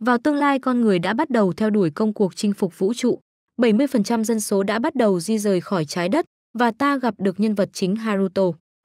Vào tương lai con người đã bắt đầu theo đuổi công cuộc chinh phục vũ trụ. 70% dân số đã bắt đầu di rời khỏi trái đất và ta gặp được nhân vật chính Haruto.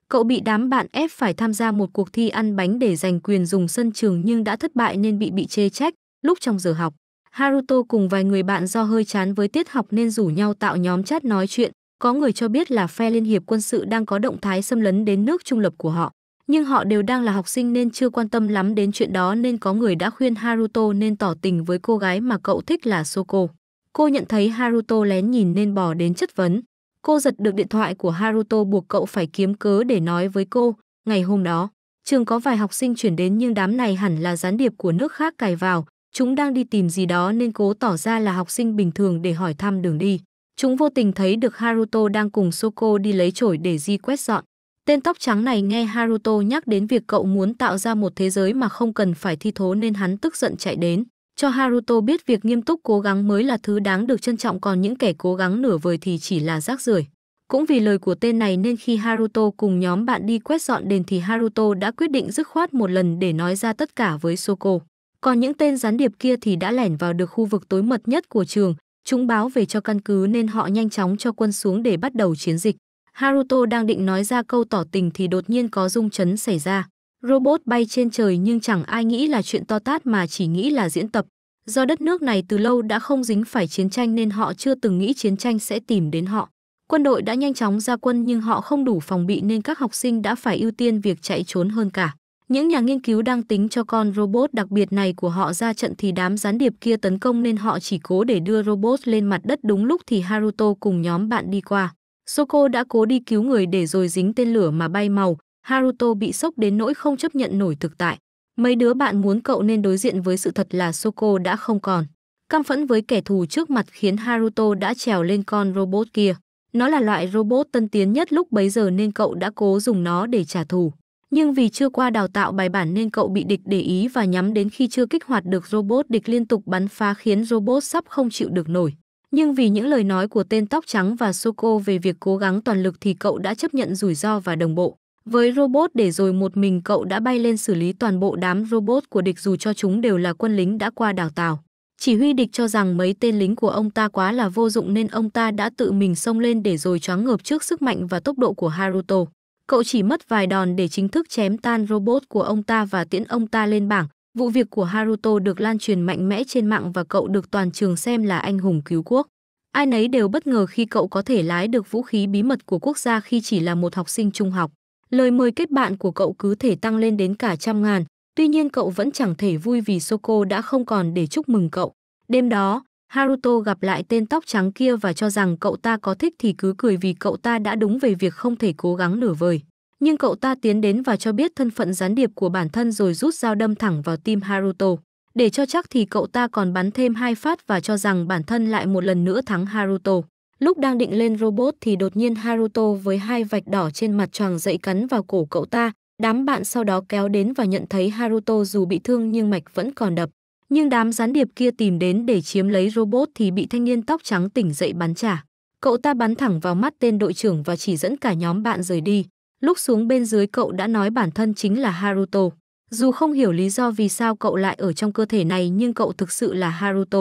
Cậu bị đám bạn ép phải tham gia một cuộc thi ăn bánh để giành quyền dùng sân trường nhưng đã thất bại nên bị bị chê trách lúc trong giờ học. Haruto cùng vài người bạn do hơi chán với tiết học nên rủ nhau tạo nhóm chat nói chuyện. Có người cho biết là phe Liên hiệp quân sự đang có động thái xâm lấn đến nước trung lập của họ nhưng họ đều đang là học sinh nên chưa quan tâm lắm đến chuyện đó nên có người đã khuyên Haruto nên tỏ tình với cô gái mà cậu thích là Soko. Cô nhận thấy Haruto lén nhìn nên bỏ đến chất vấn. Cô giật được điện thoại của Haruto buộc cậu phải kiếm cớ để nói với cô. Ngày hôm đó, trường có vài học sinh chuyển đến nhưng đám này hẳn là gián điệp của nước khác cài vào. Chúng đang đi tìm gì đó nên cố tỏ ra là học sinh bình thường để hỏi thăm đường đi. Chúng vô tình thấy được Haruto đang cùng Soko đi lấy chổi để di quét dọn. Tên tóc trắng này nghe Haruto nhắc đến việc cậu muốn tạo ra một thế giới mà không cần phải thi thố nên hắn tức giận chạy đến. Cho Haruto biết việc nghiêm túc cố gắng mới là thứ đáng được trân trọng còn những kẻ cố gắng nửa vời thì chỉ là rác rưởi. Cũng vì lời của tên này nên khi Haruto cùng nhóm bạn đi quét dọn đền thì Haruto đã quyết định dứt khoát một lần để nói ra tất cả với Soko. Còn những tên gián điệp kia thì đã lẻn vào được khu vực tối mật nhất của trường, chúng báo về cho căn cứ nên họ nhanh chóng cho quân xuống để bắt đầu chiến dịch. Haruto đang định nói ra câu tỏ tình thì đột nhiên có rung chấn xảy ra. Robot bay trên trời nhưng chẳng ai nghĩ là chuyện to tát mà chỉ nghĩ là diễn tập. Do đất nước này từ lâu đã không dính phải chiến tranh nên họ chưa từng nghĩ chiến tranh sẽ tìm đến họ. Quân đội đã nhanh chóng ra quân nhưng họ không đủ phòng bị nên các học sinh đã phải ưu tiên việc chạy trốn hơn cả. Những nhà nghiên cứu đang tính cho con robot đặc biệt này của họ ra trận thì đám gián điệp kia tấn công nên họ chỉ cố để đưa robot lên mặt đất đúng lúc thì Haruto cùng nhóm bạn đi qua. Soko đã cố đi cứu người để rồi dính tên lửa mà bay màu, Haruto bị sốc đến nỗi không chấp nhận nổi thực tại. Mấy đứa bạn muốn cậu nên đối diện với sự thật là Soko đã không còn. Căm phẫn với kẻ thù trước mặt khiến Haruto đã trèo lên con robot kia. Nó là loại robot tân tiến nhất lúc bấy giờ nên cậu đã cố dùng nó để trả thù. Nhưng vì chưa qua đào tạo bài bản nên cậu bị địch để ý và nhắm đến khi chưa kích hoạt được robot địch liên tục bắn phá khiến robot sắp không chịu được nổi nhưng vì những lời nói của tên tóc trắng và Soko về việc cố gắng toàn lực thì cậu đã chấp nhận rủi ro và đồng bộ. Với robot để rồi một mình cậu đã bay lên xử lý toàn bộ đám robot của địch dù cho chúng đều là quân lính đã qua đào tạo. Chỉ huy địch cho rằng mấy tên lính của ông ta quá là vô dụng nên ông ta đã tự mình xông lên để rồi choáng ngợp trước sức mạnh và tốc độ của Haruto. Cậu chỉ mất vài đòn để chính thức chém tan robot của ông ta và tiễn ông ta lên bảng, Vụ việc của Haruto được lan truyền mạnh mẽ trên mạng và cậu được toàn trường xem là anh hùng cứu quốc. Ai nấy đều bất ngờ khi cậu có thể lái được vũ khí bí mật của quốc gia khi chỉ là một học sinh trung học. Lời mời kết bạn của cậu cứ thể tăng lên đến cả trăm ngàn, tuy nhiên cậu vẫn chẳng thể vui vì Soko đã không còn để chúc mừng cậu. Đêm đó, Haruto gặp lại tên tóc trắng kia và cho rằng cậu ta có thích thì cứ cười vì cậu ta đã đúng về việc không thể cố gắng nửa vời nhưng cậu ta tiến đến và cho biết thân phận gián điệp của bản thân rồi rút dao đâm thẳng vào tim Haruto. Để cho chắc thì cậu ta còn bắn thêm hai phát và cho rằng bản thân lại một lần nữa thắng Haruto. Lúc đang định lên robot thì đột nhiên Haruto với hai vạch đỏ trên mặt tròn dậy cắn vào cổ cậu ta. Đám bạn sau đó kéo đến và nhận thấy Haruto dù bị thương nhưng mạch vẫn còn đập. Nhưng đám gián điệp kia tìm đến để chiếm lấy robot thì bị thanh niên tóc trắng tỉnh dậy bắn trả. Cậu ta bắn thẳng vào mắt tên đội trưởng và chỉ dẫn cả nhóm bạn rời đi. Lúc xuống bên dưới cậu đã nói bản thân chính là Haruto. Dù không hiểu lý do vì sao cậu lại ở trong cơ thể này nhưng cậu thực sự là Haruto.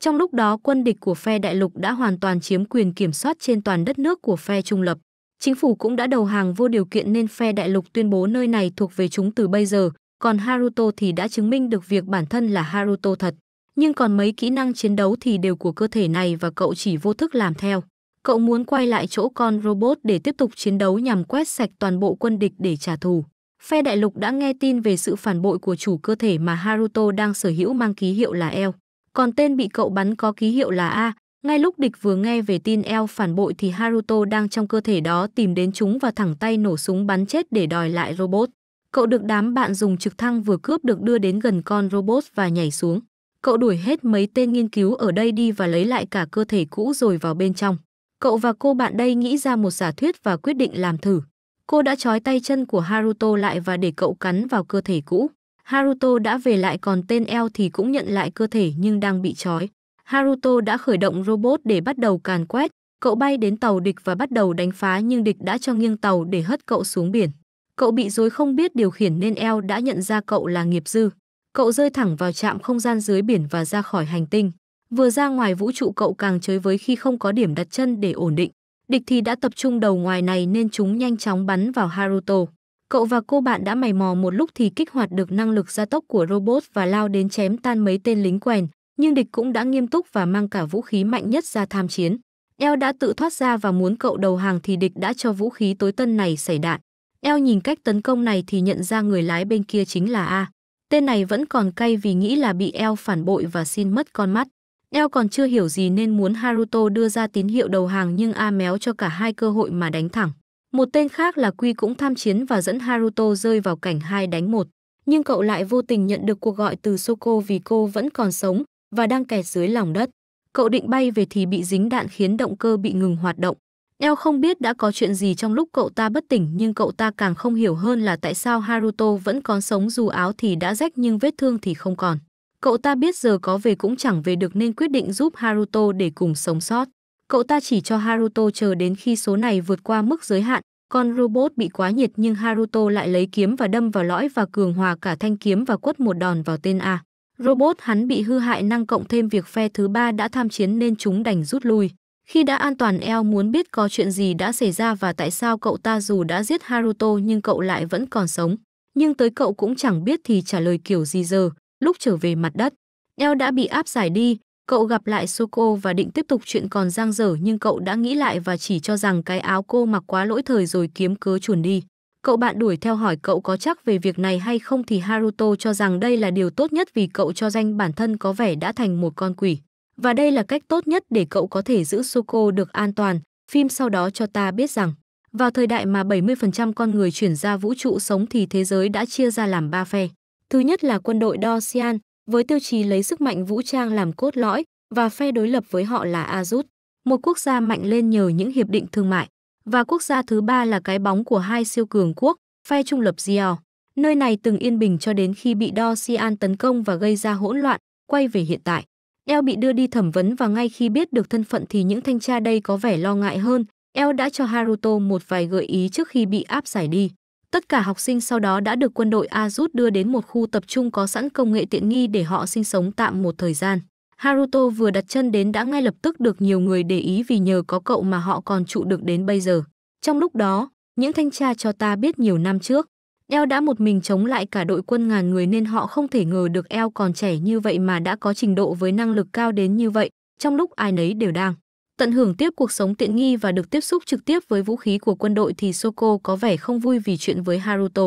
Trong lúc đó quân địch của phe đại lục đã hoàn toàn chiếm quyền kiểm soát trên toàn đất nước của phe trung lập. Chính phủ cũng đã đầu hàng vô điều kiện nên phe đại lục tuyên bố nơi này thuộc về chúng từ bây giờ, còn Haruto thì đã chứng minh được việc bản thân là Haruto thật. Nhưng còn mấy kỹ năng chiến đấu thì đều của cơ thể này và cậu chỉ vô thức làm theo cậu muốn quay lại chỗ con robot để tiếp tục chiến đấu nhằm quét sạch toàn bộ quân địch để trả thù. Phe đại lục đã nghe tin về sự phản bội của chủ cơ thể mà Haruto đang sở hữu mang ký hiệu là L. Còn tên bị cậu bắn có ký hiệu là A. Ngay lúc địch vừa nghe về tin L phản bội thì Haruto đang trong cơ thể đó tìm đến chúng và thẳng tay nổ súng bắn chết để đòi lại robot. Cậu được đám bạn dùng trực thăng vừa cướp được đưa đến gần con robot và nhảy xuống. Cậu đuổi hết mấy tên nghiên cứu ở đây đi và lấy lại cả cơ thể cũ rồi vào bên trong. Cậu và cô bạn đây nghĩ ra một giả thuyết và quyết định làm thử. Cô đã trói tay chân của Haruto lại và để cậu cắn vào cơ thể cũ. Haruto đã về lại còn tên El thì cũng nhận lại cơ thể nhưng đang bị trói. Haruto đã khởi động robot để bắt đầu càn quét. Cậu bay đến tàu địch và bắt đầu đánh phá nhưng địch đã cho nghiêng tàu để hất cậu xuống biển. Cậu bị rối không biết điều khiển nên El đã nhận ra cậu là nghiệp dư. Cậu rơi thẳng vào trạm không gian dưới biển và ra khỏi hành tinh. Vừa ra ngoài vũ trụ cậu càng chơi với khi không có điểm đặt chân để ổn định. Địch thì đã tập trung đầu ngoài này nên chúng nhanh chóng bắn vào Haruto. Cậu và cô bạn đã mày mò một lúc thì kích hoạt được năng lực gia tốc của robot và lao đến chém tan mấy tên lính quèn, nhưng địch cũng đã nghiêm túc và mang cả vũ khí mạnh nhất ra tham chiến. Eo đã tự thoát ra và muốn cậu đầu hàng thì địch đã cho vũ khí tối tân này xảy đạn. Eo nhìn cách tấn công này thì nhận ra người lái bên kia chính là A. Tên này vẫn còn cay vì nghĩ là bị Eo phản bội và xin mất con mắt. Eo còn chưa hiểu gì nên muốn Haruto đưa ra tín hiệu đầu hàng nhưng A méo cho cả hai cơ hội mà đánh thẳng. Một tên khác là Quy cũng tham chiến và dẫn Haruto rơi vào cảnh hai đánh một. Nhưng cậu lại vô tình nhận được cuộc gọi từ Soko vì cô vẫn còn sống và đang kẹt dưới lòng đất. Cậu định bay về thì bị dính đạn khiến động cơ bị ngừng hoạt động. Eo không biết đã có chuyện gì trong lúc cậu ta bất tỉnh nhưng cậu ta càng không hiểu hơn là tại sao Haruto vẫn còn sống dù áo thì đã rách nhưng vết thương thì không còn. Cậu ta biết giờ có về cũng chẳng về được nên quyết định giúp Haruto để cùng sống sót. Cậu ta chỉ cho Haruto chờ đến khi số này vượt qua mức giới hạn, con robot bị quá nhiệt nhưng Haruto lại lấy kiếm và đâm vào lõi và cường hòa cả thanh kiếm và quất một đòn vào tên A. Robot hắn bị hư hại năng cộng thêm việc phe thứ ba đã tham chiến nên chúng đành rút lui. Khi đã an toàn eo muốn biết có chuyện gì đã xảy ra và tại sao cậu ta dù đã giết Haruto nhưng cậu lại vẫn còn sống. Nhưng tới cậu cũng chẳng biết thì trả lời kiểu gì giờ. Lúc trở về mặt đất, eo đã bị áp giải đi, cậu gặp lại Soko và định tiếp tục chuyện còn giang dở nhưng cậu đã nghĩ lại và chỉ cho rằng cái áo cô mặc quá lỗi thời rồi kiếm cớ chuồn đi. Cậu bạn đuổi theo hỏi cậu có chắc về việc này hay không thì Haruto cho rằng đây là điều tốt nhất vì cậu cho danh bản thân có vẻ đã thành một con quỷ. Và đây là cách tốt nhất để cậu có thể giữ Soko được an toàn. Phim sau đó cho ta biết rằng, vào thời đại mà 70% con người chuyển ra vũ trụ sống thì thế giới đã chia ra làm ba phe. Thứ nhất là quân đội Dorcian, với tiêu chí lấy sức mạnh vũ trang làm cốt lõi và phe đối lập với họ là Azut, một quốc gia mạnh lên nhờ những hiệp định thương mại. Và quốc gia thứ ba là cái bóng của hai siêu cường quốc, phe trung lập Gior. Nơi này từng yên bình cho đến khi bị Dorcian tấn công và gây ra hỗn loạn, quay về hiện tại. El bị đưa đi thẩm vấn và ngay khi biết được thân phận thì những thanh tra đây có vẻ lo ngại hơn. El đã cho Haruto một vài gợi ý trước khi bị áp giải đi. Tất cả học sinh sau đó đã được quân đội Azut đưa đến một khu tập trung có sẵn công nghệ tiện nghi để họ sinh sống tạm một thời gian. Haruto vừa đặt chân đến đã ngay lập tức được nhiều người để ý vì nhờ có cậu mà họ còn trụ được đến bây giờ. Trong lúc đó, những thanh tra cho ta biết nhiều năm trước, Eo đã một mình chống lại cả đội quân ngàn người nên họ không thể ngờ được Eo còn trẻ như vậy mà đã có trình độ với năng lực cao đến như vậy, trong lúc ai nấy đều đang tận hưởng tiếp cuộc sống tiện nghi và được tiếp xúc trực tiếp với vũ khí của quân đội thì Soko có vẻ không vui vì chuyện với Haruto.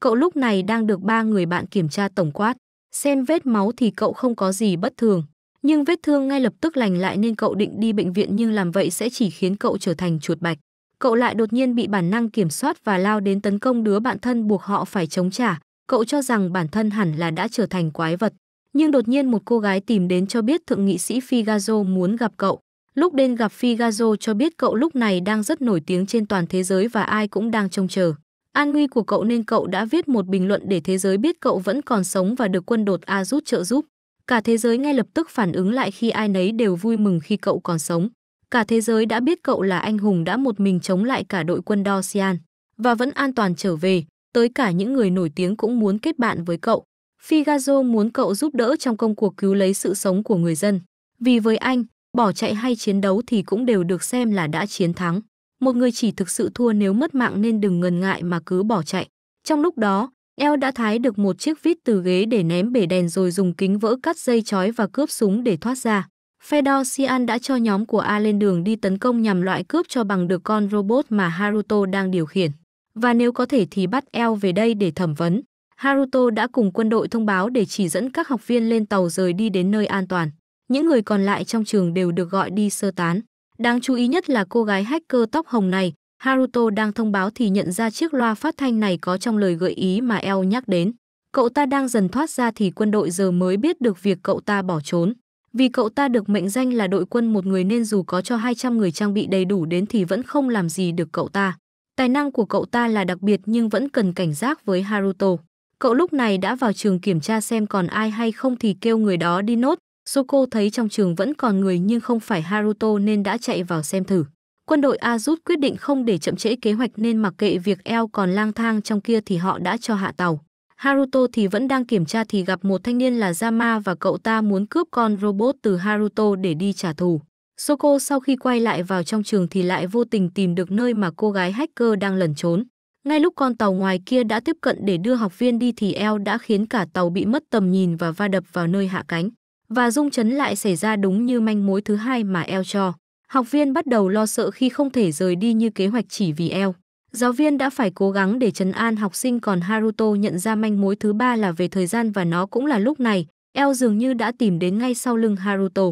Cậu lúc này đang được ba người bạn kiểm tra tổng quát. Xem vết máu thì cậu không có gì bất thường. Nhưng vết thương ngay lập tức lành lại nên cậu định đi bệnh viện nhưng làm vậy sẽ chỉ khiến cậu trở thành chuột bạch. Cậu lại đột nhiên bị bản năng kiểm soát và lao đến tấn công đứa bạn thân buộc họ phải chống trả. Cậu cho rằng bản thân hẳn là đã trở thành quái vật. Nhưng đột nhiên một cô gái tìm đến cho biết thượng nghị sĩ Figazo muốn gặp cậu. Lúc đen gặp Figaro cho biết cậu lúc này đang rất nổi tiếng trên toàn thế giới và ai cũng đang trông chờ. An nguy của cậu nên cậu đã viết một bình luận để thế giới biết cậu vẫn còn sống và được quân đột A rút trợ giúp. Cả thế giới ngay lập tức phản ứng lại khi ai nấy đều vui mừng khi cậu còn sống. Cả thế giới đã biết cậu là anh hùng đã một mình chống lại cả đội quân Dorsian và vẫn an toàn trở về, tới cả những người nổi tiếng cũng muốn kết bạn với cậu. Figazo muốn cậu giúp đỡ trong công cuộc cứu lấy sự sống của người dân. Vì với anh, bỏ chạy hay chiến đấu thì cũng đều được xem là đã chiến thắng. Một người chỉ thực sự thua nếu mất mạng nên đừng ngần ngại mà cứ bỏ chạy. Trong lúc đó, El đã thái được một chiếc vít từ ghế để ném bể đèn rồi dùng kính vỡ cắt dây chói và cướp súng để thoát ra. Fedor Sian đã cho nhóm của A lên đường đi tấn công nhằm loại cướp cho bằng được con robot mà Haruto đang điều khiển. Và nếu có thể thì bắt El về đây để thẩm vấn. Haruto đã cùng quân đội thông báo để chỉ dẫn các học viên lên tàu rời đi đến nơi an toàn. Những người còn lại trong trường đều được gọi đi sơ tán. Đáng chú ý nhất là cô gái hacker tóc hồng này, Haruto đang thông báo thì nhận ra chiếc loa phát thanh này có trong lời gợi ý mà El nhắc đến. Cậu ta đang dần thoát ra thì quân đội giờ mới biết được việc cậu ta bỏ trốn. Vì cậu ta được mệnh danh là đội quân một người nên dù có cho 200 người trang bị đầy đủ đến thì vẫn không làm gì được cậu ta. Tài năng của cậu ta là đặc biệt nhưng vẫn cần cảnh giác với Haruto. Cậu lúc này đã vào trường kiểm tra xem còn ai hay không thì kêu người đó đi nốt, Zuko thấy trong trường vẫn còn người nhưng không phải Haruto nên đã chạy vào xem thử. Quân đội Azut quyết định không để chậm trễ kế hoạch nên mặc kệ việc eo còn lang thang trong kia thì họ đã cho hạ tàu. Haruto thì vẫn đang kiểm tra thì gặp một thanh niên là Yama và cậu ta muốn cướp con robot từ Haruto để đi trả thù. Soko sau khi quay lại vào trong trường thì lại vô tình tìm được nơi mà cô gái hacker đang lẩn trốn. Ngay lúc con tàu ngoài kia đã tiếp cận để đưa học viên đi thì eo đã khiến cả tàu bị mất tầm nhìn và va đập vào nơi hạ cánh và rung chấn lại xảy ra đúng như manh mối thứ hai mà eo cho. Học viên bắt đầu lo sợ khi không thể rời đi như kế hoạch chỉ vì eo. Giáo viên đã phải cố gắng để trấn an học sinh còn Haruto nhận ra manh mối thứ ba là về thời gian và nó cũng là lúc này, eo dường như đã tìm đến ngay sau lưng Haruto.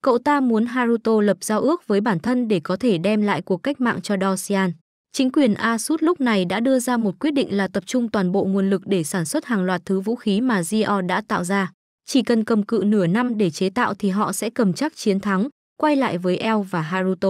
Cậu ta muốn Haruto lập giao ước với bản thân để có thể đem lại cuộc cách mạng cho Dosian. Chính quyền Asut lúc này đã đưa ra một quyết định là tập trung toàn bộ nguồn lực để sản xuất hàng loạt thứ vũ khí mà Gio đã tạo ra. Chỉ cần cầm cự nửa năm để chế tạo thì họ sẽ cầm chắc chiến thắng, quay lại với El và Haruto.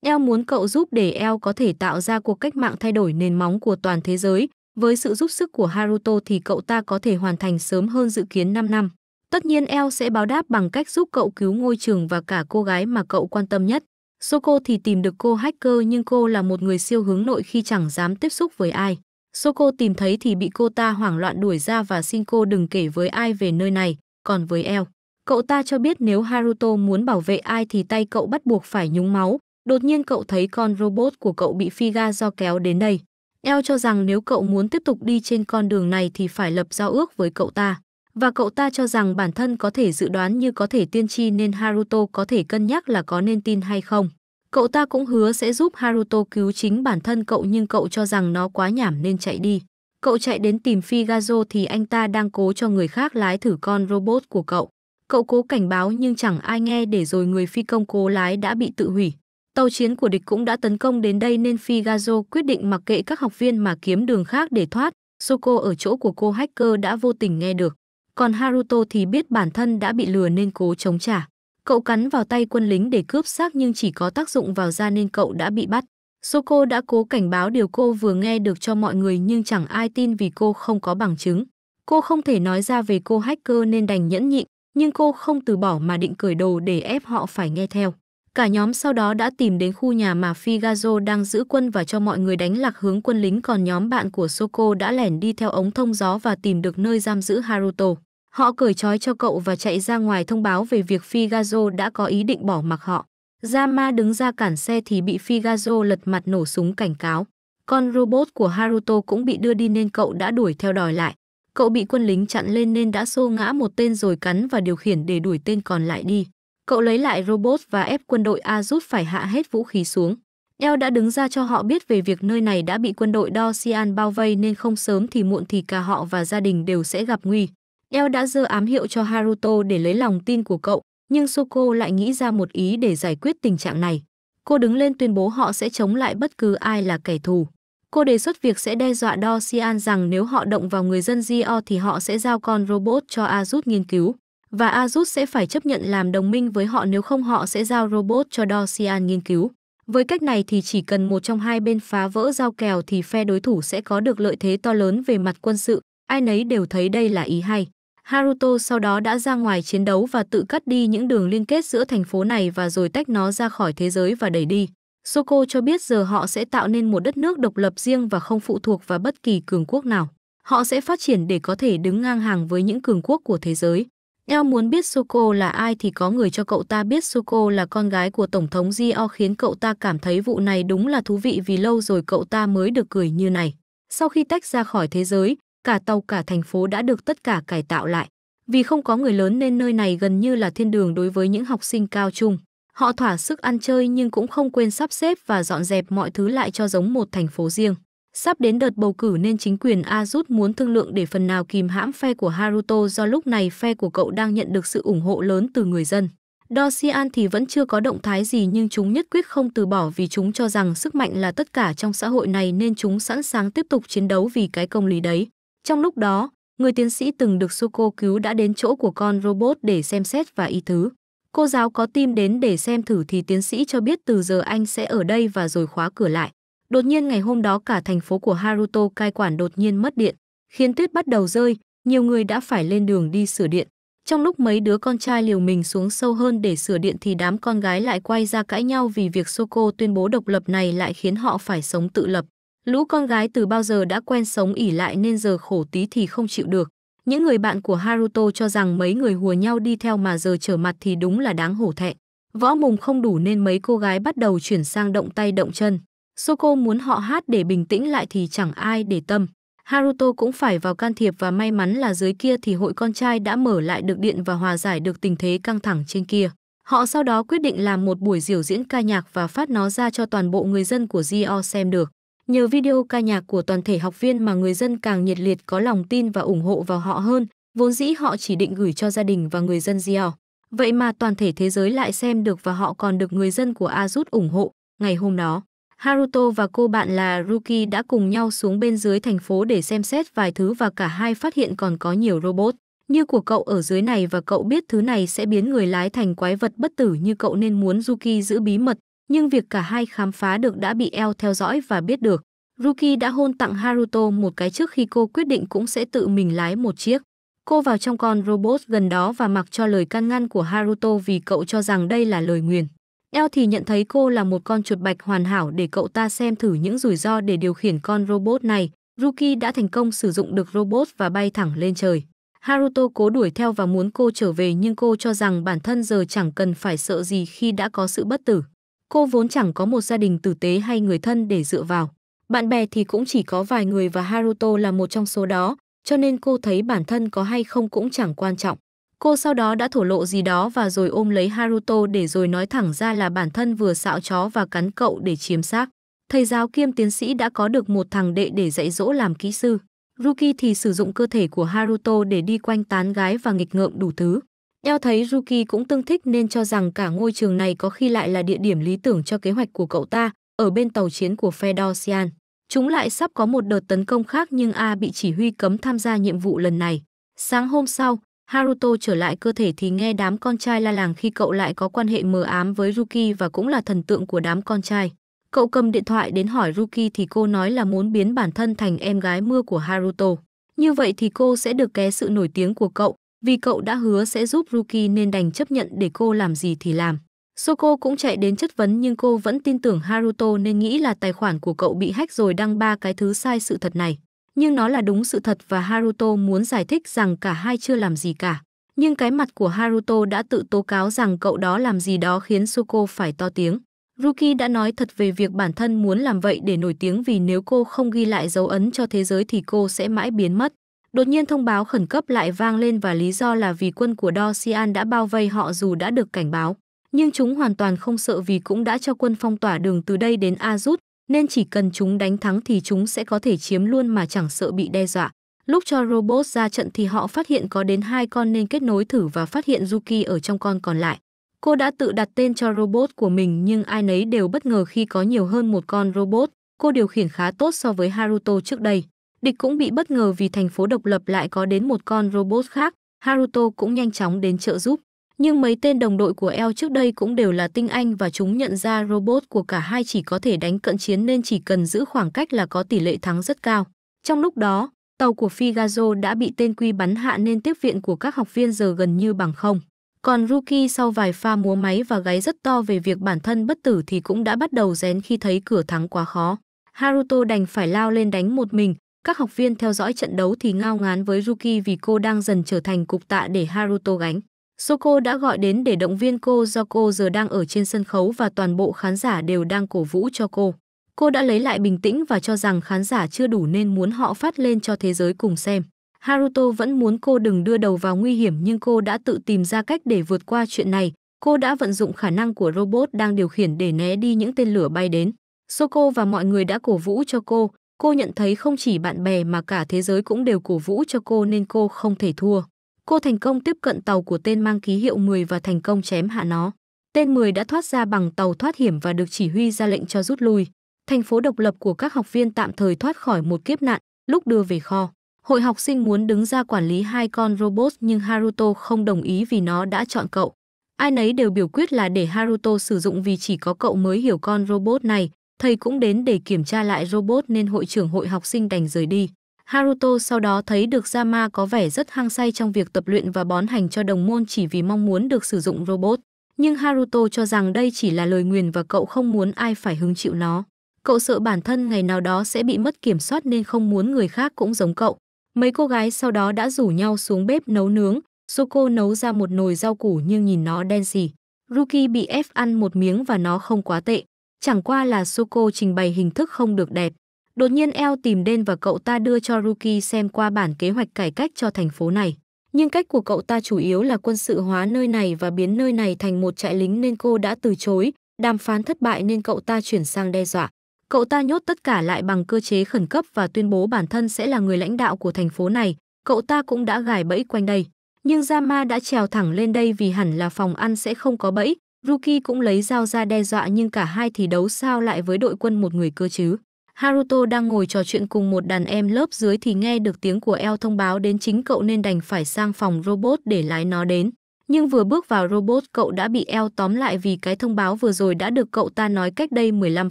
El muốn cậu giúp để El có thể tạo ra cuộc cách mạng thay đổi nền móng của toàn thế giới. Với sự giúp sức của Haruto thì cậu ta có thể hoàn thành sớm hơn dự kiến 5 năm. Tất nhiên El sẽ báo đáp bằng cách giúp cậu cứu ngôi trường và cả cô gái mà cậu quan tâm nhất. Soko thì tìm được cô hacker nhưng cô là một người siêu hướng nội khi chẳng dám tiếp xúc với ai. Soko tìm thấy thì bị cô ta hoảng loạn đuổi ra và xin cô đừng kể với ai về nơi này. Còn với eo, cậu ta cho biết nếu Haruto muốn bảo vệ ai thì tay cậu bắt buộc phải nhúng máu. Đột nhiên cậu thấy con robot của cậu bị Figa do kéo đến đây. Eo cho rằng nếu cậu muốn tiếp tục đi trên con đường này thì phải lập giao ước với cậu ta. Và cậu ta cho rằng bản thân có thể dự đoán như có thể tiên tri nên Haruto có thể cân nhắc là có nên tin hay không. Cậu ta cũng hứa sẽ giúp Haruto cứu chính bản thân cậu nhưng cậu cho rằng nó quá nhảm nên chạy đi. Cậu chạy đến tìm Figazo thì anh ta đang cố cho người khác lái thử con robot của cậu. Cậu cố cảnh báo nhưng chẳng ai nghe để rồi người phi công cố lái đã bị tự hủy. Tàu chiến của địch cũng đã tấn công đến đây nên Figazo quyết định mặc kệ các học viên mà kiếm đường khác để thoát. Soko ở chỗ của cô hacker đã vô tình nghe được. Còn Haruto thì biết bản thân đã bị lừa nên cố chống trả. Cậu cắn vào tay quân lính để cướp xác nhưng chỉ có tác dụng vào da nên cậu đã bị bắt. Soko đã cố cảnh báo điều cô vừa nghe được cho mọi người nhưng chẳng ai tin vì cô không có bằng chứng. Cô không thể nói ra về cô hacker nên đành nhẫn nhịn, nhưng cô không từ bỏ mà định cởi đồ để ép họ phải nghe theo. Cả nhóm sau đó đã tìm đến khu nhà mà Figazo đang giữ quân và cho mọi người đánh lạc hướng quân lính còn nhóm bạn của Soko đã lẻn đi theo ống thông gió và tìm được nơi giam giữ Haruto. Họ cởi trói cho cậu và chạy ra ngoài thông báo về việc Figazo đã có ý định bỏ mặc họ. Yama đứng ra cản xe thì bị Figazo lật mặt nổ súng cảnh cáo. Con robot của Haruto cũng bị đưa đi nên cậu đã đuổi theo đòi lại. Cậu bị quân lính chặn lên nên đã xô ngã một tên rồi cắn và điều khiển để đuổi tên còn lại đi. Cậu lấy lại robot và ép quân đội Azut phải hạ hết vũ khí xuống. Eo đã đứng ra cho họ biết về việc nơi này đã bị quân đội Dosian bao vây nên không sớm thì muộn thì cả họ và gia đình đều sẽ gặp nguy. Eo đã dơ ám hiệu cho Haruto để lấy lòng tin của cậu, nhưng Suko lại nghĩ ra một ý để giải quyết tình trạng này. Cô đứng lên tuyên bố họ sẽ chống lại bất cứ ai là kẻ thù. Cô đề xuất việc sẽ đe dọa Do Sian rằng nếu họ động vào người dân Gio thì họ sẽ giao con robot cho Azut nghiên cứu và Azut sẽ phải chấp nhận làm đồng minh với họ nếu không họ sẽ giao robot cho Do Sian nghiên cứu. Với cách này thì chỉ cần một trong hai bên phá vỡ giao kèo thì phe đối thủ sẽ có được lợi thế to lớn về mặt quân sự, ai nấy đều thấy đây là ý hay. Haruto sau đó đã ra ngoài chiến đấu và tự cắt đi những đường liên kết giữa thành phố này và rồi tách nó ra khỏi thế giới và đẩy đi. Soko cho biết giờ họ sẽ tạo nên một đất nước độc lập riêng và không phụ thuộc vào bất kỳ cường quốc nào. Họ sẽ phát triển để có thể đứng ngang hàng với những cường quốc của thế giới. Eo muốn biết Soko là ai thì có người cho cậu ta biết Soko là con gái của Tổng thống Gio khiến cậu ta cảm thấy vụ này đúng là thú vị vì lâu rồi cậu ta mới được cười như này. Sau khi tách ra khỏi thế giới, cả tàu cả thành phố đã được tất cả cải tạo lại. Vì không có người lớn nên nơi này gần như là thiên đường đối với những học sinh cao trung. Họ thỏa sức ăn chơi nhưng cũng không quên sắp xếp và dọn dẹp mọi thứ lại cho giống một thành phố riêng. Sắp đến đợt bầu cử nên chính quyền Azut muốn thương lượng để phần nào kìm hãm phe của Haruto do lúc này phe của cậu đang nhận được sự ủng hộ lớn từ người dân. Dosian thì vẫn chưa có động thái gì nhưng chúng nhất quyết không từ bỏ vì chúng cho rằng sức mạnh là tất cả trong xã hội này nên chúng sẵn sàng tiếp tục chiến đấu vì cái công lý đấy. Trong lúc đó, người tiến sĩ từng được Suko cứu đã đến chỗ của con robot để xem xét và y thứ. Cô giáo có tim đến để xem thử thì tiến sĩ cho biết từ giờ anh sẽ ở đây và rồi khóa cửa lại. Đột nhiên ngày hôm đó cả thành phố của Haruto cai quản đột nhiên mất điện, khiến tuyết bắt đầu rơi, nhiều người đã phải lên đường đi sửa điện. Trong lúc mấy đứa con trai liều mình xuống sâu hơn để sửa điện thì đám con gái lại quay ra cãi nhau vì việc Soko tuyên bố độc lập này lại khiến họ phải sống tự lập. Lũ con gái từ bao giờ đã quen sống ỉ lại nên giờ khổ tí thì không chịu được. Những người bạn của Haruto cho rằng mấy người hùa nhau đi theo mà giờ trở mặt thì đúng là đáng hổ thẹn. Võ mùng không đủ nên mấy cô gái bắt đầu chuyển sang động tay động chân. Soko muốn họ hát để bình tĩnh lại thì chẳng ai để tâm. Haruto cũng phải vào can thiệp và may mắn là dưới kia thì hội con trai đã mở lại được điện và hòa giải được tình thế căng thẳng trên kia. Họ sau đó quyết định làm một buổi dibiểu diễn ca nhạc và phát nó ra cho toàn bộ người dân của Gio xem được. Nhờ video ca nhạc của toàn thể học viên mà người dân càng nhiệt liệt có lòng tin và ủng hộ vào họ hơn, vốn dĩ họ chỉ định gửi cho gia đình và người dân Dior. Vậy mà toàn thể thế giới lại xem được và họ còn được người dân của Azut ủng hộ. Ngày hôm đó, Haruto và cô bạn là Ruki đã cùng nhau xuống bên dưới thành phố để xem xét vài thứ và cả hai phát hiện còn có nhiều robot. Như của cậu ở dưới này và cậu biết thứ này sẽ biến người lái thành quái vật bất tử như cậu nên muốn Ruki giữ bí mật, nhưng việc cả hai khám phá được đã bị El theo dõi và biết được. Ruki đã hôn tặng Haruto một cái trước khi cô quyết định cũng sẽ tự mình lái một chiếc. Cô vào trong con robot gần đó và mặc cho lời can ngăn của Haruto vì cậu cho rằng đây là lời nguyền. El thì nhận thấy cô là một con chuột bạch hoàn hảo để cậu ta xem thử những rủi ro để điều khiển con robot này. Ruki đã thành công sử dụng được robot và bay thẳng lên trời. Haruto cố đuổi theo và muốn cô trở về nhưng cô cho rằng bản thân giờ chẳng cần phải sợ gì khi đã có sự bất tử. Cô vốn chẳng có một gia đình tử tế hay người thân để dựa vào. Bạn bè thì cũng chỉ có vài người và Haruto là một trong số đó, cho nên cô thấy bản thân có hay không cũng chẳng quan trọng. Cô sau đó đã thổ lộ gì đó và rồi ôm lấy Haruto để rồi nói thẳng ra là bản thân vừa xạo chó và cắn cậu để chiếm xác. Thầy giáo kiêm tiến sĩ đã có được một thằng đệ để dạy dỗ làm kỹ sư. Ruki thì sử dụng cơ thể của Haruto để đi quanh tán gái và nghịch ngợm đủ thứ. Eo thấy Ruki cũng tương thích nên cho rằng cả ngôi trường này có khi lại là địa điểm lý tưởng cho kế hoạch của cậu ta ở bên tàu chiến của Fedosian. Chúng lại sắp có một đợt tấn công khác nhưng A bị chỉ huy cấm tham gia nhiệm vụ lần này. Sáng hôm sau, Haruto trở lại cơ thể thì nghe đám con trai la làng khi cậu lại có quan hệ mờ ám với Ruki và cũng là thần tượng của đám con trai. Cậu cầm điện thoại đến hỏi Ruki thì cô nói là muốn biến bản thân thành em gái mưa của Haruto. Như vậy thì cô sẽ được ké sự nổi tiếng của cậu, vì cậu đã hứa sẽ giúp Ruki nên đành chấp nhận để cô làm gì thì làm. Soko cũng chạy đến chất vấn nhưng cô vẫn tin tưởng Haruto nên nghĩ là tài khoản của cậu bị hack rồi đăng ba cái thứ sai sự thật này. Nhưng nó là đúng sự thật và Haruto muốn giải thích rằng cả hai chưa làm gì cả. Nhưng cái mặt của Haruto đã tự tố cáo rằng cậu đó làm gì đó khiến Soko phải to tiếng. Ruki đã nói thật về việc bản thân muốn làm vậy để nổi tiếng vì nếu cô không ghi lại dấu ấn cho thế giới thì cô sẽ mãi biến mất. Đột nhiên thông báo khẩn cấp lại vang lên và lý do là vì quân của Do Sian đã bao vây họ dù đã được cảnh báo. Nhưng chúng hoàn toàn không sợ vì cũng đã cho quân phong tỏa đường từ đây đến Azut, nên chỉ cần chúng đánh thắng thì chúng sẽ có thể chiếm luôn mà chẳng sợ bị đe dọa. Lúc cho robot ra trận thì họ phát hiện có đến hai con nên kết nối thử và phát hiện Yuki ở trong con còn lại. Cô đã tự đặt tên cho robot của mình nhưng ai nấy đều bất ngờ khi có nhiều hơn một con robot. Cô điều khiển khá tốt so với Haruto trước đây. Địch cũng bị bất ngờ vì thành phố độc lập lại có đến một con robot khác, Haruto cũng nhanh chóng đến trợ giúp. Nhưng mấy tên đồng đội của El trước đây cũng đều là tinh anh và chúng nhận ra robot của cả hai chỉ có thể đánh cận chiến nên chỉ cần giữ khoảng cách là có tỷ lệ thắng rất cao. Trong lúc đó, tàu của Figazo đã bị tên quy bắn hạ nên tiếp viện của các học viên giờ gần như bằng không. Còn Ruki sau vài pha múa máy và gáy rất to về việc bản thân bất tử thì cũng đã bắt đầu rén khi thấy cửa thắng quá khó. Haruto đành phải lao lên đánh một mình, các học viên theo dõi trận đấu thì ngao ngán với Ruki vì cô đang dần trở thành cục tạ để Haruto gánh. Soko đã gọi đến để động viên cô do cô giờ đang ở trên sân khấu và toàn bộ khán giả đều đang cổ vũ cho cô. Cô đã lấy lại bình tĩnh và cho rằng khán giả chưa đủ nên muốn họ phát lên cho thế giới cùng xem. Haruto vẫn muốn cô đừng đưa đầu vào nguy hiểm nhưng cô đã tự tìm ra cách để vượt qua chuyện này. Cô đã vận dụng khả năng của robot đang điều khiển để né đi những tên lửa bay đến. Soko và mọi người đã cổ vũ cho cô, Cô nhận thấy không chỉ bạn bè mà cả thế giới cũng đều cổ vũ cho cô nên cô không thể thua. Cô thành công tiếp cận tàu của tên mang ký hiệu 10 và thành công chém hạ nó. Tên 10 đã thoát ra bằng tàu thoát hiểm và được chỉ huy ra lệnh cho rút lui. Thành phố độc lập của các học viên tạm thời thoát khỏi một kiếp nạn, lúc đưa về kho. Hội học sinh muốn đứng ra quản lý hai con robot nhưng Haruto không đồng ý vì nó đã chọn cậu. Ai nấy đều biểu quyết là để Haruto sử dụng vì chỉ có cậu mới hiểu con robot này, Thầy cũng đến để kiểm tra lại robot nên hội trưởng hội học sinh đành rời đi. Haruto sau đó thấy được Yama có vẻ rất hăng say trong việc tập luyện và bón hành cho đồng môn chỉ vì mong muốn được sử dụng robot. Nhưng Haruto cho rằng đây chỉ là lời nguyền và cậu không muốn ai phải hứng chịu nó. Cậu sợ bản thân ngày nào đó sẽ bị mất kiểm soát nên không muốn người khác cũng giống cậu. Mấy cô gái sau đó đã rủ nhau xuống bếp nấu nướng. Soko nấu ra một nồi rau củ nhưng nhìn nó đen xì. Ruki bị ép ăn một miếng và nó không quá tệ. Chẳng qua là Soko trình bày hình thức không được đẹp. Đột nhiên El tìm đến và cậu ta đưa cho Ruki xem qua bản kế hoạch cải cách cho thành phố này. Nhưng cách của cậu ta chủ yếu là quân sự hóa nơi này và biến nơi này thành một trại lính nên cô đã từ chối. Đàm phán thất bại nên cậu ta chuyển sang đe dọa. Cậu ta nhốt tất cả lại bằng cơ chế khẩn cấp và tuyên bố bản thân sẽ là người lãnh đạo của thành phố này. Cậu ta cũng đã gài bẫy quanh đây. Nhưng Jama đã trèo thẳng lên đây vì hẳn là phòng ăn sẽ không có bẫy. Ruki cũng lấy dao ra đe dọa nhưng cả hai thì đấu sao lại với đội quân một người cơ chứ. Haruto đang ngồi trò chuyện cùng một đàn em lớp dưới thì nghe được tiếng của El thông báo đến chính cậu nên đành phải sang phòng robot để lái nó đến. Nhưng vừa bước vào robot cậu đã bị El tóm lại vì cái thông báo vừa rồi đã được cậu ta nói cách đây 15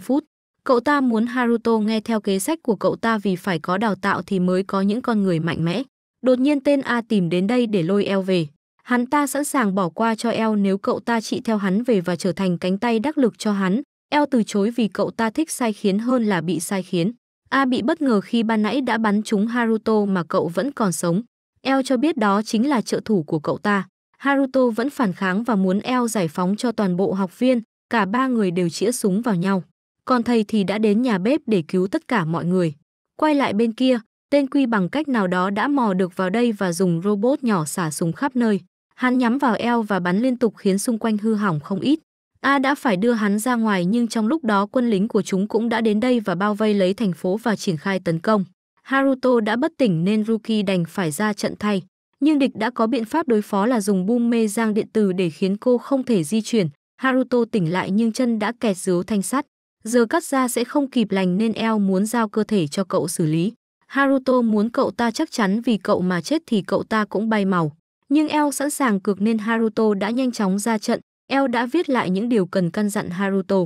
phút. Cậu ta muốn Haruto nghe theo kế sách của cậu ta vì phải có đào tạo thì mới có những con người mạnh mẽ. Đột nhiên tên A tìm đến đây để lôi El về. Hắn ta sẵn sàng bỏ qua cho eo nếu cậu ta trị theo hắn về và trở thành cánh tay đắc lực cho hắn. Eo từ chối vì cậu ta thích sai khiến hơn là bị sai khiến. A bị bất ngờ khi ban nãy đã bắn trúng Haruto mà cậu vẫn còn sống. Eo cho biết đó chính là trợ thủ của cậu ta. Haruto vẫn phản kháng và muốn Eo giải phóng cho toàn bộ học viên, cả ba người đều chĩa súng vào nhau. Còn thầy thì đã đến nhà bếp để cứu tất cả mọi người. Quay lại bên kia, tên Quy bằng cách nào đó đã mò được vào đây và dùng robot nhỏ xả súng khắp nơi. Hắn nhắm vào eo và bắn liên tục khiến xung quanh hư hỏng không ít. A đã phải đưa hắn ra ngoài nhưng trong lúc đó quân lính của chúng cũng đã đến đây và bao vây lấy thành phố và triển khai tấn công. Haruto đã bất tỉnh nên Ruki đành phải ra trận thay. Nhưng địch đã có biện pháp đối phó là dùng bum mê giang điện tử để khiến cô không thể di chuyển. Haruto tỉnh lại nhưng chân đã kẹt dưới thanh sắt. Giờ cắt ra sẽ không kịp lành nên eo muốn giao cơ thể cho cậu xử lý. Haruto muốn cậu ta chắc chắn vì cậu mà chết thì cậu ta cũng bay màu. Nhưng El sẵn sàng cược nên Haruto đã nhanh chóng ra trận. El đã viết lại những điều cần căn dặn Haruto.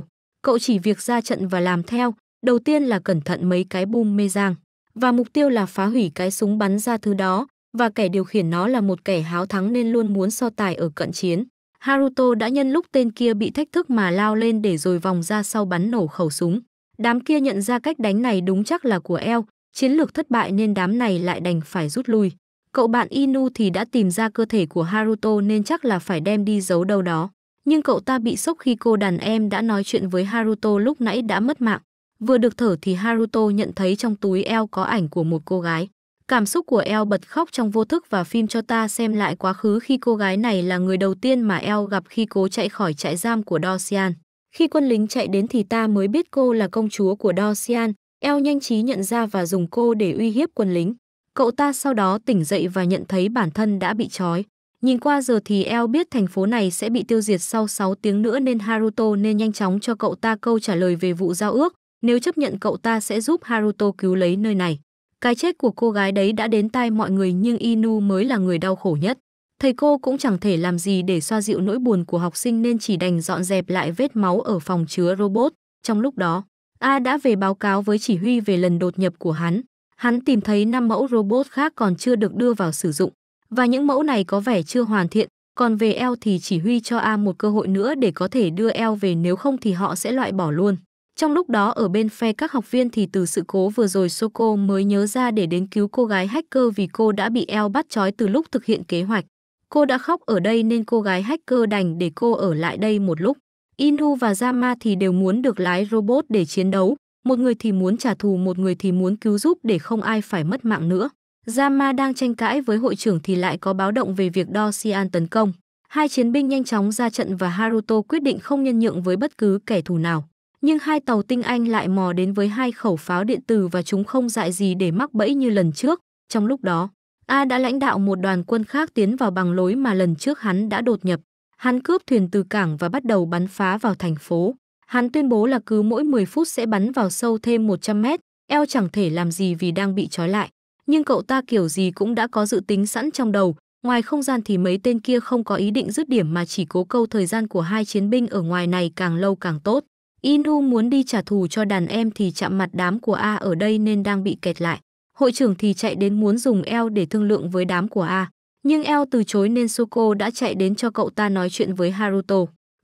Cậu chỉ việc ra trận và làm theo. Đầu tiên là cẩn thận mấy cái bum mê giang. Và mục tiêu là phá hủy cái súng bắn ra thứ đó. Và kẻ điều khiển nó là một kẻ háo thắng nên luôn muốn so tài ở cận chiến. Haruto đã nhân lúc tên kia bị thách thức mà lao lên để rồi vòng ra sau bắn nổ khẩu súng. Đám kia nhận ra cách đánh này đúng chắc là của El, chiến lược thất bại nên đám này lại đành phải rút lui. Cậu bạn Inu thì đã tìm ra cơ thể của Haruto nên chắc là phải đem đi giấu đâu đó. Nhưng cậu ta bị sốc khi cô đàn em đã nói chuyện với Haruto lúc nãy đã mất mạng. Vừa được thở thì Haruto nhận thấy trong túi eo có ảnh của một cô gái. Cảm xúc của eo bật khóc trong vô thức và phim cho ta xem lại quá khứ khi cô gái này là người đầu tiên mà eo gặp khi cố chạy khỏi trại giam của Dosian. Khi quân lính chạy đến thì ta mới biết cô là công chúa của Dosian. Eo nhanh trí nhận ra và dùng cô để uy hiếp quân lính. Cậu ta sau đó tỉnh dậy và nhận thấy bản thân đã bị trói. Nhìn qua giờ thì El biết thành phố này sẽ bị tiêu diệt sau 6 tiếng nữa nên Haruto nên nhanh chóng cho cậu ta câu trả lời về vụ giao ước. Nếu chấp nhận cậu ta sẽ giúp Haruto cứu lấy nơi này. Cái chết của cô gái đấy đã đến tai mọi người nhưng Inu mới là người đau khổ nhất. Thầy cô cũng chẳng thể làm gì để xoa dịu nỗi buồn của học sinh nên chỉ đành dọn dẹp lại vết máu ở phòng chứa robot. Trong lúc đó, A đã về báo cáo với chỉ huy về lần đột nhập của hắn hắn tìm thấy 5 mẫu robot khác còn chưa được đưa vào sử dụng, và những mẫu này có vẻ chưa hoàn thiện, còn về eo thì chỉ huy cho A một cơ hội nữa để có thể đưa eo về nếu không thì họ sẽ loại bỏ luôn. Trong lúc đó ở bên phe các học viên thì từ sự cố vừa rồi Soko mới nhớ ra để đến cứu cô gái hacker vì cô đã bị eo bắt trói từ lúc thực hiện kế hoạch. Cô đã khóc ở đây nên cô gái hacker đành để cô ở lại đây một lúc. Inu và Yama thì đều muốn được lái robot để chiến đấu, một người thì muốn trả thù một người thì muốn cứu giúp để không ai phải mất mạng nữa. Jama đang tranh cãi với hội trưởng thì lại có báo động về việc Do Sian tấn công. Hai chiến binh nhanh chóng ra trận và Haruto quyết định không nhân nhượng với bất cứ kẻ thù nào. Nhưng hai tàu tinh anh lại mò đến với hai khẩu pháo điện tử và chúng không dại gì để mắc bẫy như lần trước. Trong lúc đó, A đã lãnh đạo một đoàn quân khác tiến vào bằng lối mà lần trước hắn đã đột nhập. Hắn cướp thuyền từ cảng và bắt đầu bắn phá vào thành phố. Hắn tuyên bố là cứ mỗi 10 phút sẽ bắn vào sâu thêm 100 mét, eo chẳng thể làm gì vì đang bị trói lại. Nhưng cậu ta kiểu gì cũng đã có dự tính sẵn trong đầu, ngoài không gian thì mấy tên kia không có ý định dứt điểm mà chỉ cố câu thời gian của hai chiến binh ở ngoài này càng lâu càng tốt. Inu muốn đi trả thù cho đàn em thì chạm mặt đám của A ở đây nên đang bị kẹt lại. Hội trưởng thì chạy đến muốn dùng eo để thương lượng với đám của A. Nhưng eo từ chối nên Suko đã chạy đến cho cậu ta nói chuyện với Haruto.